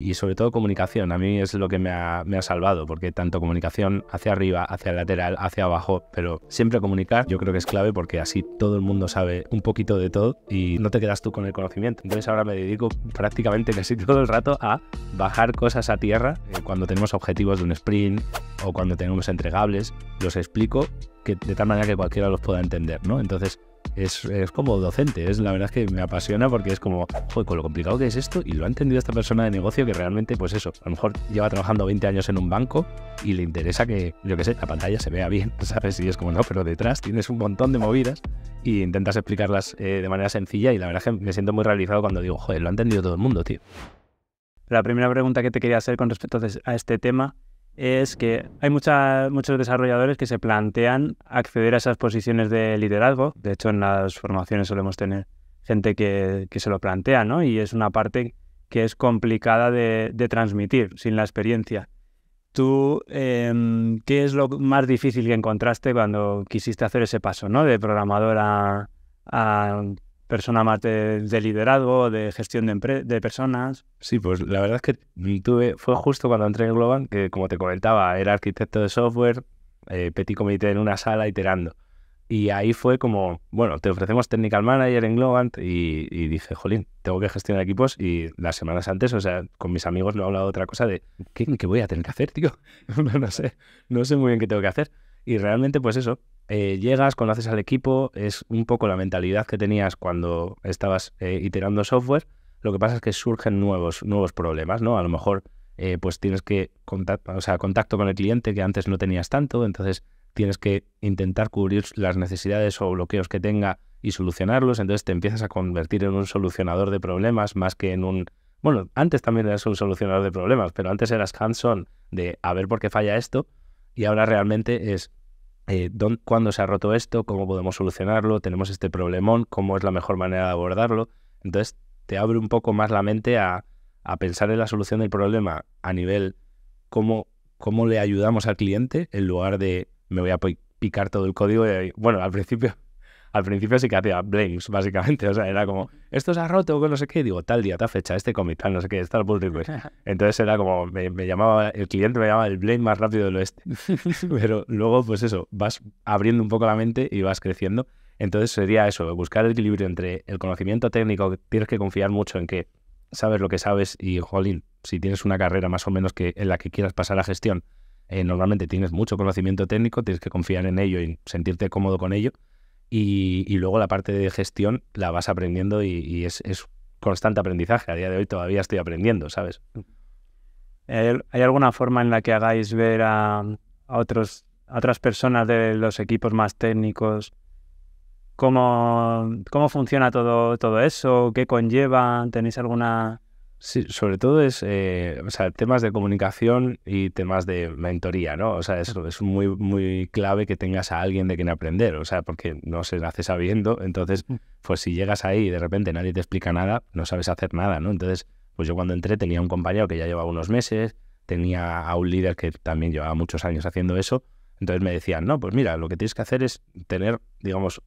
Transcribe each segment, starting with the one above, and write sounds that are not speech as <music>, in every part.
y sobre todo comunicación. A mí es lo que me ha, salvado, porque tanto comunicación hacia arriba, hacia lateral, hacia abajo, pero siempre comunicar yo creo que es clave porque así todo el mundo sabe un poquito de todo y no te quedas tú con el conocimiento. Entonces ahora me dedico prácticamente casi <laughs> todo el rato a bajar cosas a tierra eh, cuando tenemos objetivos de un sprint o cuando tenemos entregables, los explico que, de tal manera que cualquiera los pueda entender, ¿no? Entonces es, como docente, es la verdad es que me apasiona porque es como, joder, con lo complicado que es esto y lo ha entendido esta persona de negocio que realmente, pues eso, a lo mejor lleva trabajando 20 años en un banco y le interesa que, yo que sé, la pantalla se vea bien, <laughs> ¿sabes? Y es como, no, pero detrás tienes un montón de movidas y intentas explicarlas eh, de manera sencilla y la verdad es que me siento muy realizado cuando digo, joder, lo ha entendido todo el mundo, tío. La primera pregunta que te quería hacer con respecto a este tema es que hay muchos desarrolladores que se plantean acceder a esas posiciones de liderazgo. De hecho, en las formaciones solemos tener gente que, se lo plantea, ¿no? Y es una parte que es complicada de, transmitir sin la experiencia. ¿Tú em, qué es lo más difícil que encontraste cuando quisiste hacer ese paso, ¿no? De programador a persona más de, liderazgo, de gestión de, de, personas. Sí, pues la verdad es que tuve, fue justo cuando entré en Globant que como te comentaba, era arquitecto de software, eh, petit comité en una sala iterando. Y ahí fue como, bueno, te ofrecemos Technical Manager en Globant y, y, dije, jolín, tengo que gestionar equipos y las semanas antes, o sea, con mis amigos no he hablado otra cosa de, ¿qué, ¿qué, voy a tener que hacer, tío? <laughs> no sé, no sé muy bien qué tengo que hacer. Y realmente, pues eso, eh, llegas, conoces al equipo, es un poco la mentalidad que tenías cuando estabas eh, iterando software. Lo que pasa es que surgen nuevos, nuevos problemas, ¿no? A lo mejor eh, pues tienes que contacto, o sea, contacto con el cliente que antes no tenías tanto, entonces tienes que intentar cubrir las necesidades o bloqueos que tenga y solucionarlos, entonces te empiezas a convertir en un solucionador de problemas más que en un... Bueno, antes también eras un solucionador de problemas, pero antes eras hands de a ver por qué falla esto y ahora realmente es eh, cuándo se ha roto esto, cómo podemos solucionarlo, tenemos este problemón, cómo es la mejor manera de abordarlo. Entonces te abre un poco más la mente a, a pensar en la solución del problema a nivel cómo, cómo le ayudamos al cliente en lugar de me voy a picar todo el código. Y, bueno, al principio al principio sí que hacía blames, básicamente. O sea, era como, esto se ha roto, no sé qué. digo, tal día, tal fecha, este cómic, tal, no sé qué, está el <laughs> Entonces era como, me, llamaba, el cliente me llamaba el blame más rápido del oeste. <laughs> Pero luego, pues eso, vas abriendo un poco la mente y vas creciendo. Entonces sería eso, buscar el equilibrio entre el conocimiento técnico, que tienes que confiar mucho en que sabes lo que sabes y, jolín, si tienes una carrera más o menos que en la que quieras pasar a gestión, eh, normalmente tienes mucho conocimiento técnico, tienes que confiar en ello y sentirte cómodo con ello. Y, luego la parte de gestión la vas aprendiendo y, es, constante aprendizaje. A día de hoy todavía estoy aprendiendo, ¿sabes? ¿Hay, alguna forma en la que hagáis ver a, otros, a otras personas de los equipos más técnicos cómo, cómo funciona todo, todo eso? ¿Qué conlleva? ¿Tenéis alguna Sí, sobre todo es eh, o sea, temas de comunicación y temas de mentoría, ¿no? O sea, es, es muy, muy clave que tengas a alguien de quien aprender, o sea, porque no se nace sabiendo, entonces, pues si llegas ahí y de repente nadie te explica nada, no sabes hacer nada, ¿no? Entonces, pues yo cuando entré tenía un compañero que ya llevaba unos meses, tenía a un líder que también llevaba muchos años haciendo eso, entonces me decían, no, pues mira, lo que tienes que hacer es tener, digamos,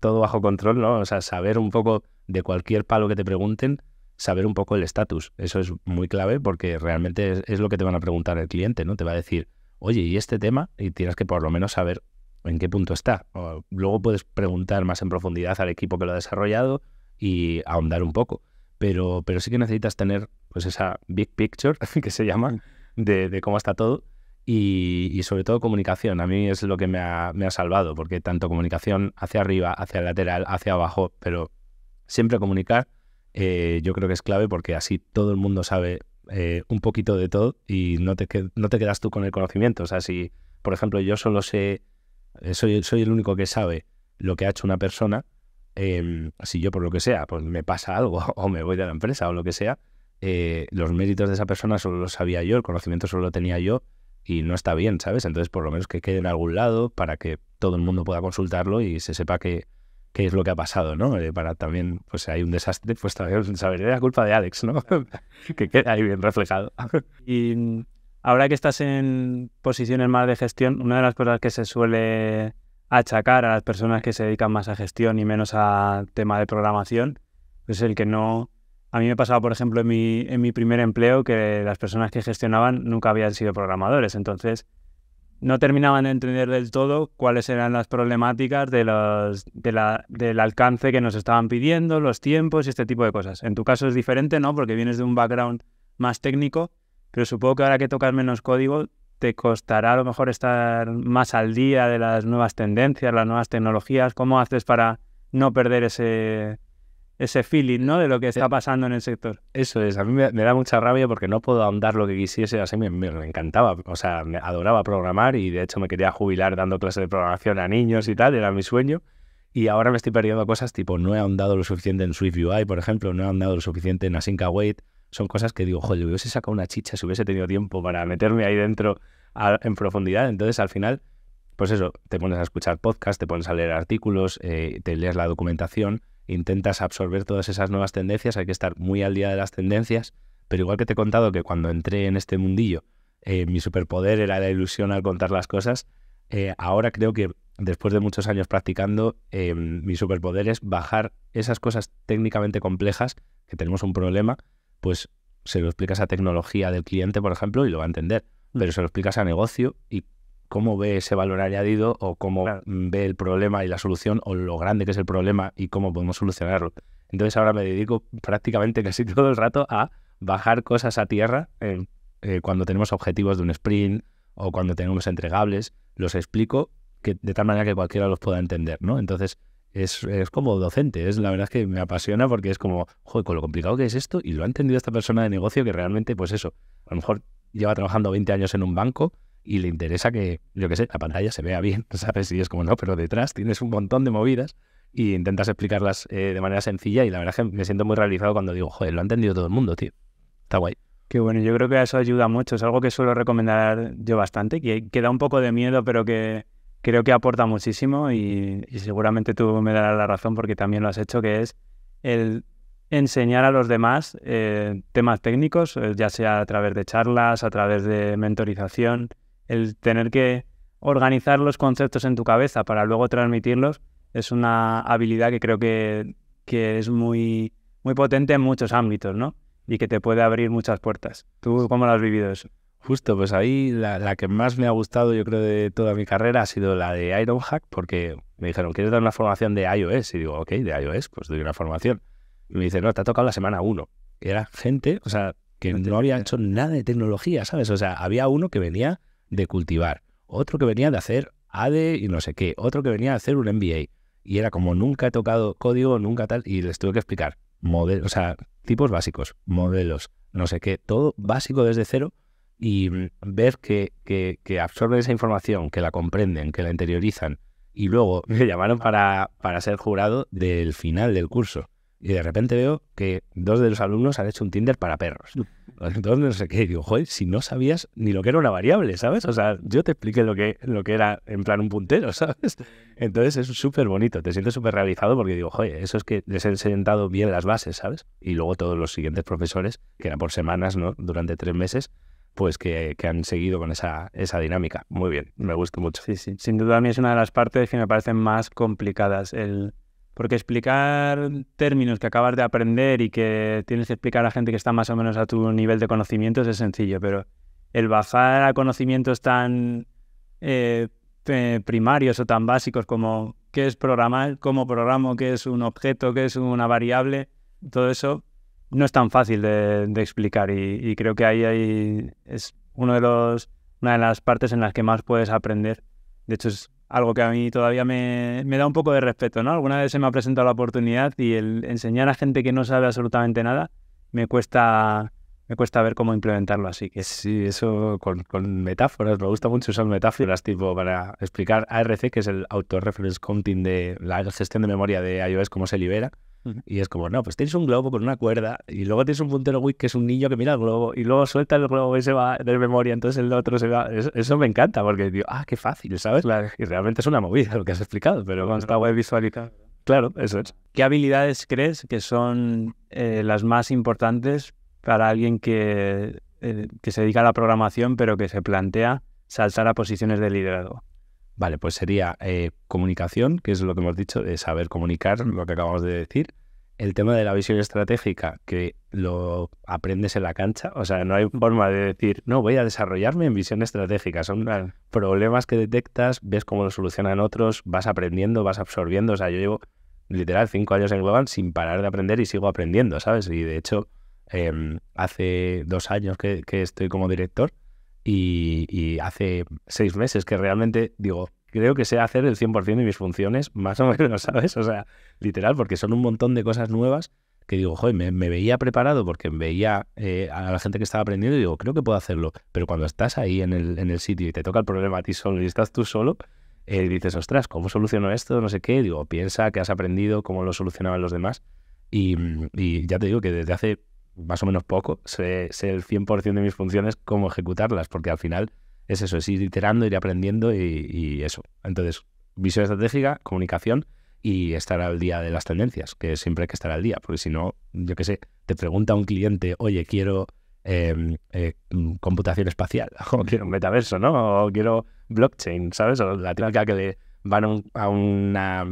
todo bajo control, ¿no? O sea, saber un poco de cualquier palo que te pregunten saber un poco el estatus. Eso es muy clave porque realmente es, lo que te van a preguntar el cliente, ¿no? Te va a decir, oye, ¿y este tema? Y tienes que por lo menos saber en qué punto está. luego puedes preguntar más en profundidad al equipo que lo ha desarrollado y ahondar un poco. Pero, pero sí que necesitas tener pues esa big picture <laughs> que se llama mm. de, cómo está todo y, sobre todo comunicación. A mí es lo que me ha, me ha salvado porque tanto comunicación hacia arriba, hacia lateral, hacia abajo, pero siempre comunicar eh, yo creo que es clave porque así todo el mundo sabe eh, un poquito de todo y no te, no te quedas tú con el conocimiento. O sea, si, por ejemplo, yo solo sé, eh, soy, soy el único que sabe lo que ha hecho una persona, em, si yo por lo que sea, pues me pasa algo <laughs> o me voy de la empresa o lo que sea, los méritos de esa persona solo los sabía yo, el conocimiento solo lo tenía yo y no está bien, ¿sabes? Entonces, por lo menos que quede en algún lado para que todo el mundo pueda consultarlo y se sepa que, qué es lo que ha pasado, ¿no? Eh, para también, pues si hay un desastre, pues también <laughs> saber la culpa de Alex, ¿no? <laughs> que queda ahí bien reflejado. <laughs> y ahora que estás en posiciones más de gestión, una de las cosas que se suele achacar a las personas que se dedican más a gestión y menos a tema de programación es el que no... A mí me pasaba, por ejemplo, en mi, en mi primer empleo que las personas que gestionaban nunca habían sido programadores. Entonces, no terminaban de entender del todo cuáles eran las problemáticas de los, de la, del alcance que nos estaban pidiendo, los tiempos y este tipo de cosas. En tu caso es diferente, ¿no? Porque vienes de un background más técnico, pero supongo que ahora que tocas menos código, te costará a lo mejor estar más al día de las nuevas tendencias, las nuevas tecnologías. ¿Cómo haces para no perder ese, ese feeling, ¿no? De lo que eh, está pasando en el sector. Eso es, a mí me, da mucha rabia porque no puedo ahondar lo que quisiese, así me, me, encantaba, o sea, me adoraba programar y de hecho me quería jubilar dando clases de programación a niños y tal, era mi sueño. Y ahora me estoy perdiendo cosas tipo no he ahondado lo suficiente en Swift UI, por ejemplo, no he ahondado lo suficiente en Async Await. Son cosas que digo, joder, hubiese sacado una chicha si hubiese tenido tiempo para meterme ahí dentro en profundidad. Entonces, al final, pues eso, te pones a escuchar podcast, te pones a leer artículos, eh, te lees la documentación intentas absorber todas esas nuevas tendencias, hay que estar muy al día de las tendencias, pero igual que te he contado que cuando entré en este mundillo, eh, mi superpoder era la ilusión al contar las cosas, eh, ahora creo que después de muchos años practicando, eh, mi superpoder es bajar esas cosas técnicamente complejas, que tenemos un problema, pues se lo explicas a tecnología del cliente, por ejemplo, y lo va a entender, pero se lo explicas a negocio y cómo ve ese valor añadido o cómo ve el problema y la solución o lo grande que es el problema y cómo podemos solucionarlo. Entonces ahora me dedico prácticamente casi <laughs> todo el rato a bajar cosas a tierra eh, eh, cuando tenemos objetivos de un sprint o cuando tenemos entregables. Los explico que, de tal manera que cualquiera los pueda entender, ¿no? Entonces es, es como docente, es la verdad es que me apasiona porque es como, joder, con lo complicado que es esto y lo ha entendido esta persona de negocio que realmente, pues eso, a lo mejor lleva trabajando 20 años en un banco y le interesa que, yo que sé, la pantalla se vea bien, <laughs> ¿sabes? Y es como, no, pero detrás tienes un montón de movidas y intentas explicarlas eh, de manera sencilla y la verdad es que me siento muy realizado cuando digo, joder, lo ha entendido todo el mundo, tío. Está guay. Qué bueno, yo creo que eso ayuda mucho. Es algo que suelo recomendar yo bastante, que, da un poco de miedo, pero que creo que aporta muchísimo y, seguramente tú me darás la razón porque también lo has hecho, que es el enseñar a los demás eh, temas técnicos, eh, ya sea a través de charlas, a través de mentorización, el tener que organizar los conceptos en tu cabeza para luego transmitirlos es una habilidad que creo que, que es muy, muy potente en muchos ámbitos, ¿no? Y que te puede abrir muchas puertas. ¿Tú cómo lo has vivido eso? Justo, pues ahí la, que más me ha gustado, yo creo, de toda mi carrera ha sido la de Ironhack, porque me dijeron, ¿quieres dar una formación de iOS? Y digo, ok, de iOS, pues doy una formación. Y me dicen, no, te ha tocado la semana uno. Era gente, o sea, que no había hecho nada de tecnología, ¿sabes? O sea, había uno que venía de cultivar, otro que venía de hacer ADE y no sé qué, otro que venía de hacer un MBA. Y era como nunca he tocado código, nunca tal, y les tuve que explicar modelos, o sea, tipos básicos, modelos, no sé qué, todo básico desde cero y mm, ver que, que, absorben esa información, que la comprenden, que la interiorizan. Y luego me <laughs> llamaron para, para ser jurado del final del curso. Y de repente veo que dos de los alumnos han hecho un Tinder para perros. Entonces <laughs> no sé qué. digo, joder, si no sabías ni lo que era una variable, ¿sabes? O sea, yo te expliqué lo que, lo que era en plan un puntero, <laughs> ¿sabes? Entonces es súper bonito. Te sientes súper realizado porque digo, joder, eso es que les he sentado bien las bases, ¿sabes? Y luego todos los siguientes profesores, que eran por semanas, ¿no? Durante tres meses, pues que, han seguido con esa, esa dinámica. Muy bien, me gusta mucho. Sí, sí. Sin duda a mí es una de las partes que me parecen más complicadas. El, porque explicar términos que acabas de aprender y que tienes que explicar a gente que está más o menos a tu nivel de conocimientos es sencillo, pero el bajar a conocimientos tan eh, primarios o tan básicos como qué es programar, cómo programo, qué es un objeto, qué es una variable, todo eso no es tan fácil de, explicar y, creo que ahí, ahí es uno de los, una de las partes en las que más puedes aprender. De hecho, es algo que a mí todavía me, da un poco de respeto, ¿no? Alguna vez se me ha presentado la oportunidad y el enseñar a gente que no sabe absolutamente nada me cuesta, me cuesta ver cómo implementarlo. Así que sí, eso con, metáforas. Me gusta mucho usar metáforas tipo para explicar ARC, que es el Auto Reference Counting de la gestión de memoria de iOS, cómo se libera y es como, no, pues tienes un globo con una cuerda y luego tienes un puntero Wii que es un niño que mira el globo y luego suelta el globo y se va de memoria, entonces el otro se va. Eso, me encanta porque digo, ah, qué fácil, ¿sabes? y realmente es una movida lo que has explicado, pero con esta web visualizada. Claro, eso es. ¿Qué habilidades crees que son eh, las más importantes para alguien que, eh, que se dedica a la programación pero que se plantea saltar a posiciones de liderazgo? Vale, pues sería eh, comunicación, que es lo que hemos dicho, saber comunicar, lo que acabamos de decir. El tema de la visión estratégica, que lo aprendes en la cancha. O sea, no hay forma de decir, no, voy a desarrollarme en visión estratégica. Son problemas que detectas, ves cómo lo solucionan otros, vas aprendiendo, vas absorbiendo. O sea, yo llevo literal cinco años en Global sin parar de aprender y sigo aprendiendo, ¿sabes? Y de hecho, em, hace dos años que estoy como director y, hace seis meses que realmente digo, creo que sé hacer el 100% de mis funciones, <laughs> más o menos, ¿sabes? O sea, literal, porque son un montón de cosas nuevas que digo, joder, me, veía preparado porque veía eh, a la gente que estaba aprendiendo y digo, creo que puedo hacerlo. Pero cuando estás ahí en el, sitio y te toca el problema a ti solo y estás tú solo, eh, dices, ostras, ¿cómo soluciono esto? No sé qué. Digo, piensa que has aprendido, cómo lo solucionaban los demás. y ya te digo que desde hace más o menos poco, sé, el 100% de mis funciones, cómo ejecutarlas, porque al final es eso, es ir iterando, ir aprendiendo y, eso. Entonces, visión estratégica, comunicación y estar al día de las tendencias, que siempre hay que estar al día, porque si no, yo qué sé, te pregunta un cliente, oye, quiero em, eh, computación espacial, <laughs> o quiero un metaverso, ¿no? O quiero blockchain, ¿sabes? O la típica que le van a, una,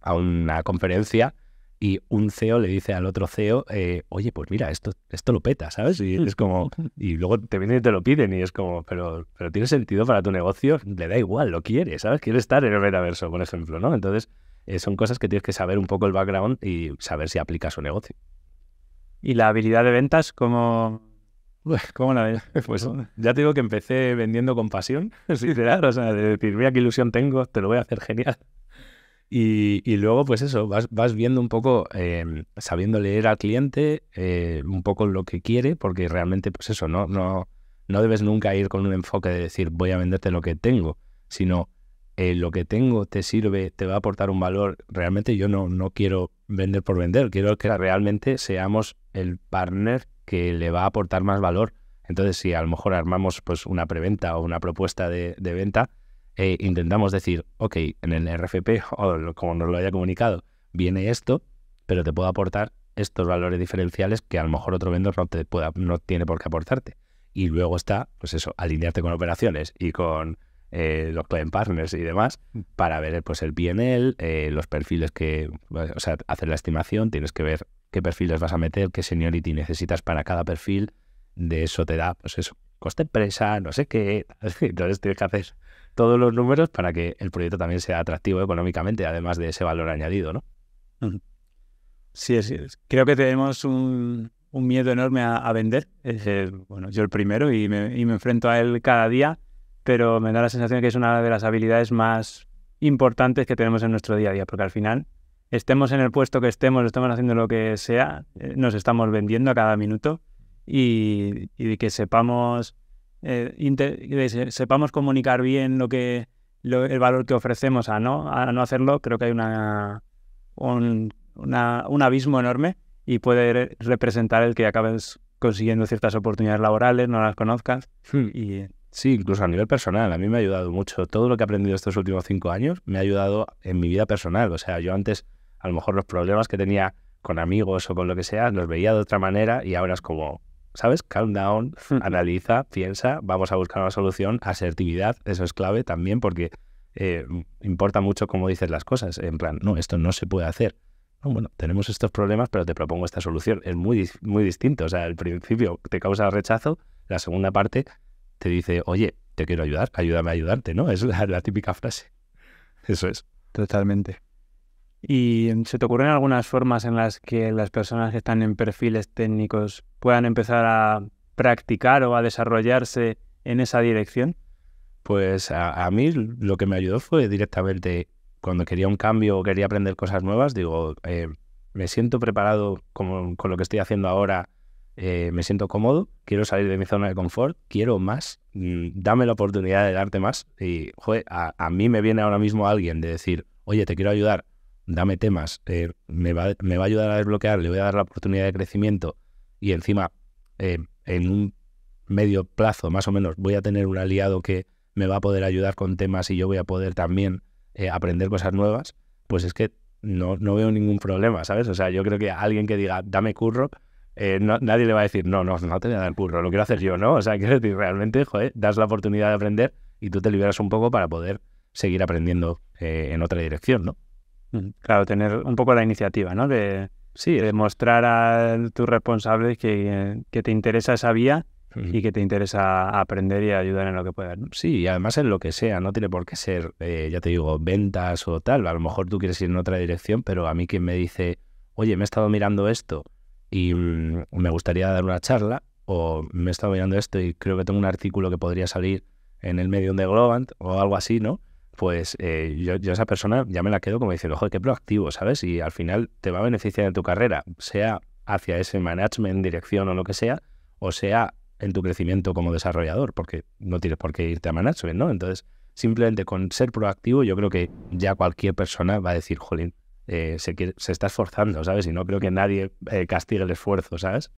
a una conferencia y un CEO le dice al otro CEO, eh, oye, pues mira, esto, esto lo peta, ¿sabes? Y es como, y luego te vienen y te lo piden y es como, pero, pero tiene sentido para tu negocio, le da igual, lo quiere, ¿sabes? Quiere estar en el metaverso, por ejemplo, ¿no? Entonces, eh, son cosas que tienes que saber un poco el background y saber si aplica a su negocio. ¿Y la habilidad de ventas, cómo, ¿Cómo la <laughs> Pues ya te digo que empecé vendiendo con pasión, <laughs> literal, o sea, de decir, mira qué ilusión tengo, te lo voy a hacer genial. Y, luego, pues eso, vas, vas viendo un poco, em, sabiendo leer al cliente, eh, un poco lo que quiere, porque realmente, pues eso, no, no, no debes nunca ir con un enfoque de decir voy a venderte lo que tengo, sino eh, lo que tengo te sirve, te va a aportar un valor. Realmente yo no, no quiero vender por vender, quiero que realmente seamos el partner que le va a aportar más valor. Entonces, si a lo mejor armamos pues una preventa o una propuesta de venta, e intentamos decir, ok, en el RFP <laughs> o como nos lo haya comunicado, viene esto, pero te puedo aportar estos valores diferenciales que a lo mejor otro vendor no, te pueda, no tiene por qué aportarte. Y luego está, pues eso, alinearte con operaciones y con eh, los client partners y demás mm. para ver pues, el PNL, eh, los perfiles que, o sea, hacer la estimación, tienes que ver qué perfiles vas a meter, qué seniority necesitas para cada perfil. De eso te da, pues eso, coste empresa, no sé qué. <laughs> Entonces tienes que hacer todos los números para que el proyecto también sea atractivo económicamente, además de ese valor añadido, ¿no? Sí, sí. Creo que tenemos un, miedo enorme a, vender. bueno, yo el primero y me, enfrento a él cada día, pero me da la sensación de que es una de las habilidades más importantes que tenemos en nuestro día a día, porque al final estemos en el puesto que estemos, estemos haciendo lo que sea, eh, nos estamos vendiendo a cada minuto y, y que sepamos eh, sepamos comunicar bien lo que el valor que ofrecemos a no, no hacerlo, creo que hay una, un, abismo enorme y puede representar el que acabes consiguiendo ciertas oportunidades laborales, no las conozcas. Hmm. Y... Sí, incluso a nivel personal. A mí me ha ayudado mucho. Todo lo que he aprendido estos últimos cinco años me ha ayudado en mi vida personal. O sea, yo antes a lo mejor los problemas que tenía con amigos o con lo que sea los veía de otra manera y ahora es como, ¿sabes? Calm down, hmm. analiza, piensa, vamos a buscar una solución, asertividad, eso es clave también porque eh, importa mucho cómo dices las cosas, en plan, no, esto no se puede hacer. bueno, tenemos estos problemas, pero te propongo esta solución. Es muy, muy distinto, o sea, al principio te causa rechazo, la segunda parte te dice, oye, te quiero ayudar, ayúdame a ayudarte, ¿no? Es la típica frase. Eso es. Totalmente. ¿Y mm, se te ocurren algunas formas en las que las personas que están en perfiles técnicos puedan empezar a practicar o a desarrollarse en esa dirección? Pues a, mí lo que me ayudó fue directamente cuando quería un cambio o quería aprender cosas nuevas, digo, eh, me siento preparado con, lo que estoy haciendo ahora, eh, me siento cómodo, quiero salir de mi zona de confort, quiero más, mm, dame la oportunidad de darte más. Y a, a mí me viene ahora mismo alguien de decir, oye, te quiero ayudar, dame temas, eh, me, va, a ayudar a desbloquear, le voy a dar la oportunidad de crecimiento y encima eh, en un medio plazo más o menos voy a tener un aliado que me va a poder ayudar con temas y yo voy a poder también eh, aprender cosas nuevas, pues es que no, veo ningún problema, ¿sabes? O sea, yo creo que alguien que diga, dame curro, nadie le va a decir, no, no, no te voy a dar curro, lo quiero hacer yo, ¿no? O sea, <laughs> quiero decir, realmente, joder, das la oportunidad de aprender y tú te liberas un poco para poder seguir aprendiendo en otra dirección, ¿no? Claro, tener un poco la iniciativa, ¿no? De, sí, de mostrar a tus responsables que, te interesa esa vía y que te interesa aprender y ayudar en lo que puedas. Sí, y además en lo que sea, no tiene por qué ser, eh, ya te digo, ventas o tal. A lo mejor tú quieres ir en otra dirección, pero a mí quien me dice, oye, me he estado mirando esto y mm, me gustaría dar una charla, o me he estado mirando esto y creo que tengo un artículo que podría salir en el Medium de Globant o algo así, ¿no? pues eh, yo, yo, esa persona ya me la quedo como diciendo, joder, qué proactivo, ¿sabes? Y al final te va a beneficiar en tu carrera, sea hacia ese management, dirección o lo que sea, o sea en tu crecimiento como desarrollador, porque no tienes por qué irte a management, ¿no? Entonces, simplemente con ser proactivo, yo creo que ya cualquier persona va a decir, jolín, eh, se, se, está esforzando, ¿sabes? Y no creo que nadie eh, castigue el esfuerzo, ¿sabes?